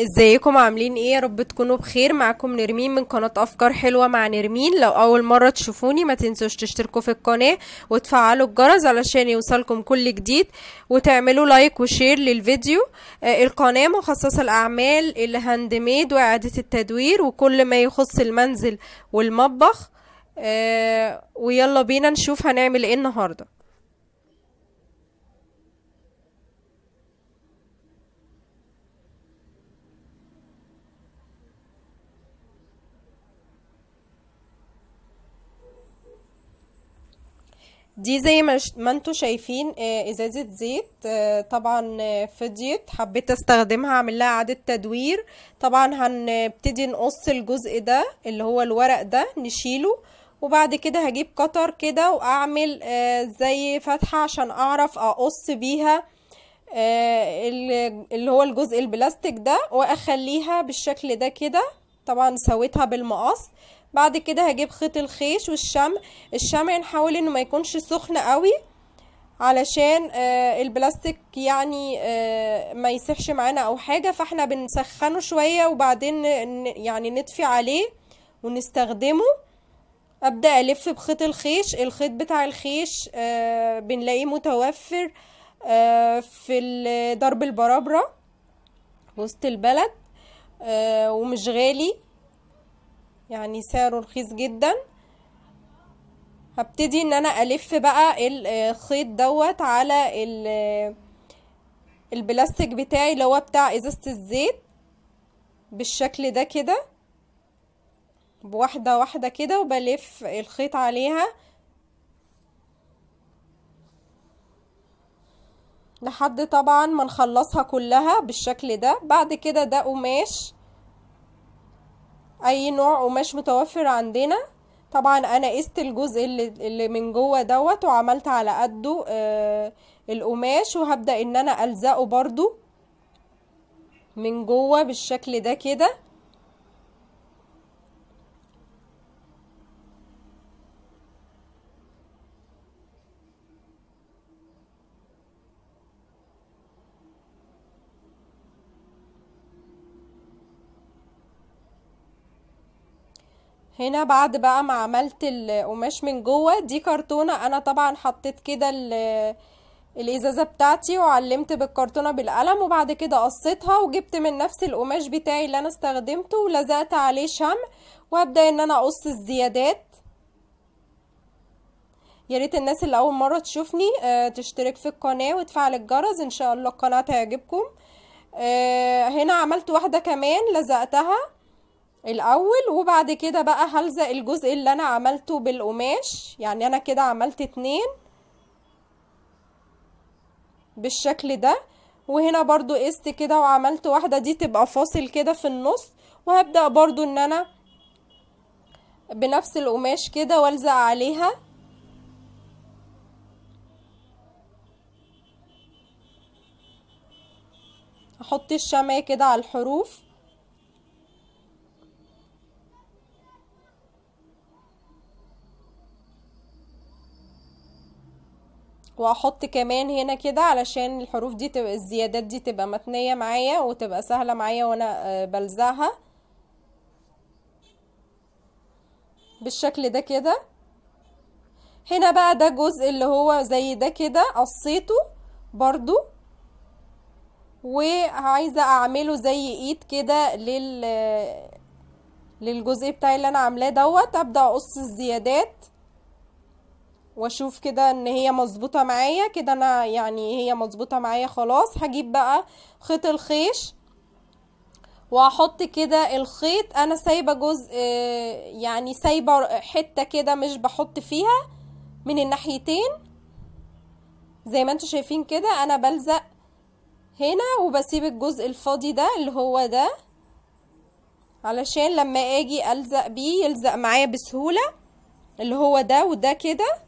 ازيكم عاملين ايه يا رب تكونوا بخير معاكم نرمين من قناه افكار حلوه مع نرمين لو اول مره تشوفوني ما تنسوش تشتركوا في القناه وتفعلوا الجرس علشان يوصلكم كل جديد وتعملوا لايك وشير للفيديو آه القناه مخصصه الاعمال الهاند ميد واعاده التدوير وكل ما يخص المنزل والمطبخ آه ويلا بينا نشوف هنعمل ايه النهارده دي زي ما انتوا شايفين آه، ازازة زيت آه، طبعا آه، فضيت حبيت استخدمها اعمل لها اعادة تدوير طبعا هنبتدي نقص الجزء ده اللي هو الورق ده نشيله وبعد كده هجيب قطر كده واعمل زي فتحة عشان اعرف اقص بيها اللي هو الجزء البلاستيك ده واخليها بالشكل ده كده طبعا سويتها بالمقص بعد كده هجيب خيط الخيش والشمع الشمع نحاول انه ما يكونش سخن قوي علشان آه، البلاستيك يعني آه، ما يسيحش معانا او حاجة فاحنا بنسخنه شوية وبعدين يعني نطفي عليه ونستخدمه ابدأ الف بخيط الخيش الخيط بتاع الخيش آه، بنلاقيه متوفر في درب البرابرة وسط البلد ومش غالي يعني سعره رخيص جدا هبتدي ان انا الف بقى الخيط دوت على البلاستيك بتاعي اللي هو بتاع ازازة الزيت بالشكل ده كده بواحدة واحدة كده وبلف الخيط عليها لحد طبعا ما نخلصها كلها بالشكل ده بعد كده ده قماش اي نوع قماش متوفر عندنا طبعا انا قست الجزء اللي, اللي من جوه دوت وعملت على قده آه القماش وهبدا ان انا الزقه برضو من جوه بالشكل ده كده هنا بعد بقى ما عملت القماش من جوه دي كرتونه انا طبعا حطيت كده الازازه بتاعتي وعلمت بالكرتونه بالقلم وبعد كده قصيتها وجبت من نفس القماش بتاعي اللي انا استخدمته ولزقت عليه شمع وابدا ان انا اقص الزيادات يا ريت الناس اللي اول مره تشوفني آه، تشترك في القناه وتفعل الجرس ان شاء الله القناه تعجبكم آه، هنا عملت واحده كمان لزقتها الاول وبعد كده بقى هلزق الجزء اللي انا عملته بالقماش يعني انا كده عملت اتنين بالشكل ده وهنا برضو قست كده وعملت واحدة دي تبقى فاصل كده في النص وهبدأ برضو ان انا بنفس القماش كده والزق عليها احط الشماية كده على الحروف واحط كمان هنا كده علشان الحروف دي تبقى الزيادات دي تبقى متنيه معايا وتبقى سهله معايا وانا آه، بلزقها بالشكل ده كده هنا بقى ده جزء اللي هو زي ده كده قصيته برضو وعايزه اعمله زي ايد كده لل آه، للجزء بتاعي اللي انا عاملاه دوت ابدا اقص الزيادات واشوف كده ان هي مظبوطه معايا كده انا يعني هي مظبوطه معايا خلاص هجيب بقى خيط الخيش واحط كده الخيط انا سايبه جزء آه، يعني سايبه حته كده مش بحط فيها من الناحيتين زي ما انتوا شايفين كده انا بلزق هنا وبسيب الجزء الفاضي ده اللي هو ده علشان لما اجي الزق بيه يلزق معايا بسهوله اللي هو ده وده كده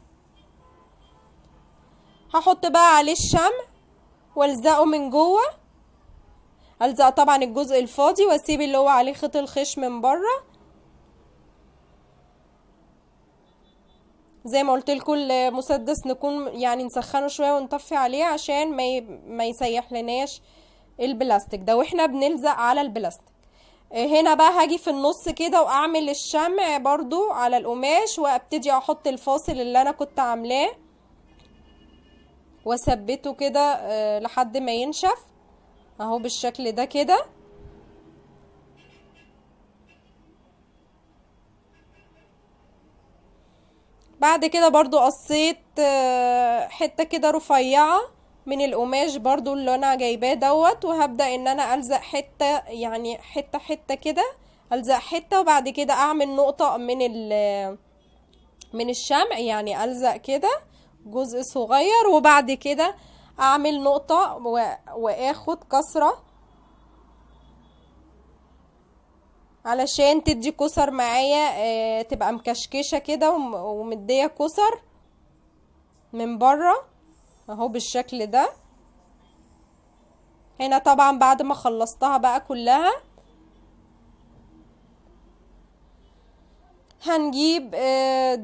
هحط بقى عليه الشمع والزقه من جوه الزق طبعا الجزء الفاضي واسيب اللي هو عليه خيط الخيش من بره زي ما قلت لكم المسدس نكون يعني نسخنه شويه ونطفي عليه عشان ما ما يسيح لناش البلاستيك ده واحنا بنلزق على البلاستيك هنا بقى هاجي في النص كده واعمل الشمع برضو على القماش وابتدي احط الفاصل اللي انا كنت عاملاه واثبته كده آه، لحد ما ينشف اهو بالشكل ده كده بعد كده برضو قصيت آه، حتة كده رفيعة من القماش برضو اللي انا جايباه دوت وهبدأ ان انا الزق حتة يعني حتة حتة كده الزق حتة وبعد كده اعمل نقطة من من الشمع يعني الزق كده جزء صغير وبعد كده اعمل نقطة واخد كسرة علشان تدي كسر معايا آه، تبقى مكشكشة كده ومدية كسر من بره اهو بالشكل ده هنا طبعا بعد ما خلصتها بقى كلها هنجيب آه،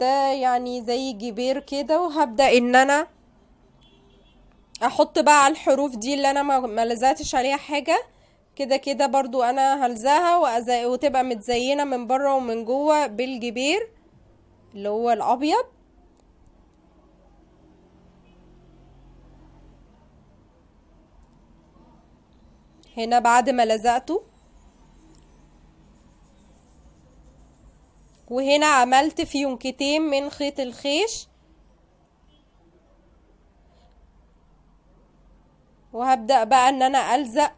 ده يعني زي جبير كده وهبدا ان انا احط بقى على الحروف دي اللي انا ما لزقتش عليها حاجه كده كده برضو انا هلزقها وتبقى متزينه من بره ومن جوه بالجبير اللي هو الابيض هنا بعد ما لزقته وهنا عملت في يونكتين من خيط الخيش وهبدأ بقى ان انا الزق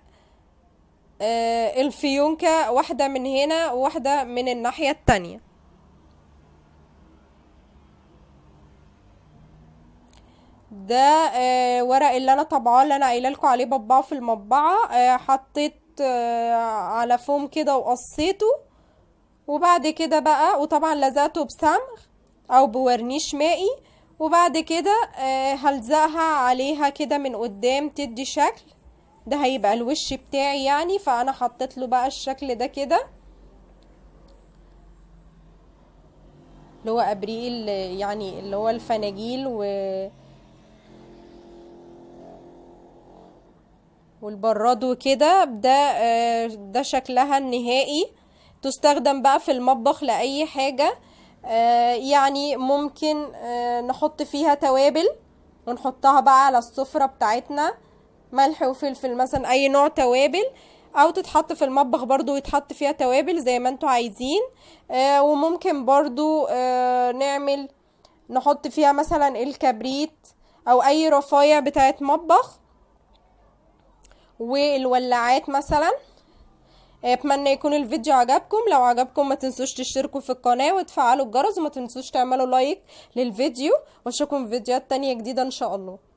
آه الفيونكة واحدة من هنا وواحدة من الناحية التانية ده آه ورق اللي انا طبعاه اللي انا قايله لكم عليه بطبعه في المطبعه آه حطيت آه على فوم كده وقصيته وبعد كده بقى وطبعا لزقته بسمغ او بورنيش مائي وبعد كده آه، هلزقها عليها كده من قدام تدي شكل ده هيبقى الوش بتاعي يعني فانا حطيت له بقى الشكل ده كده اللي هو ابريل يعني اللي هو الفناجيل و والبراد وكده ده آه، ده شكلها النهائي تستخدم بقى في المطبخ لأي حاجة آه، يعني ممكن آه، نحط فيها توابل ونحطها بقى على السفرة بتاعتنا ملح وفلفل مثلا أي نوع توابل او تتحط في المطبخ برضو ويتحط فيها توابل زي ما انتوا عايزين آه وممكن برضو آه نعمل نحط فيها مثلا الكبريت او اي رفايع بتاعت مطبخ والولاعات مثلا اتمنى يكون الفيديو عجبكم لو عجبكم ما تنسوش تشتركوا في القناة وتفعلوا الجرس وما تنسوش تعملوا لايك للفيديو واشوفكم في فيديوهات تانية جديدة ان شاء الله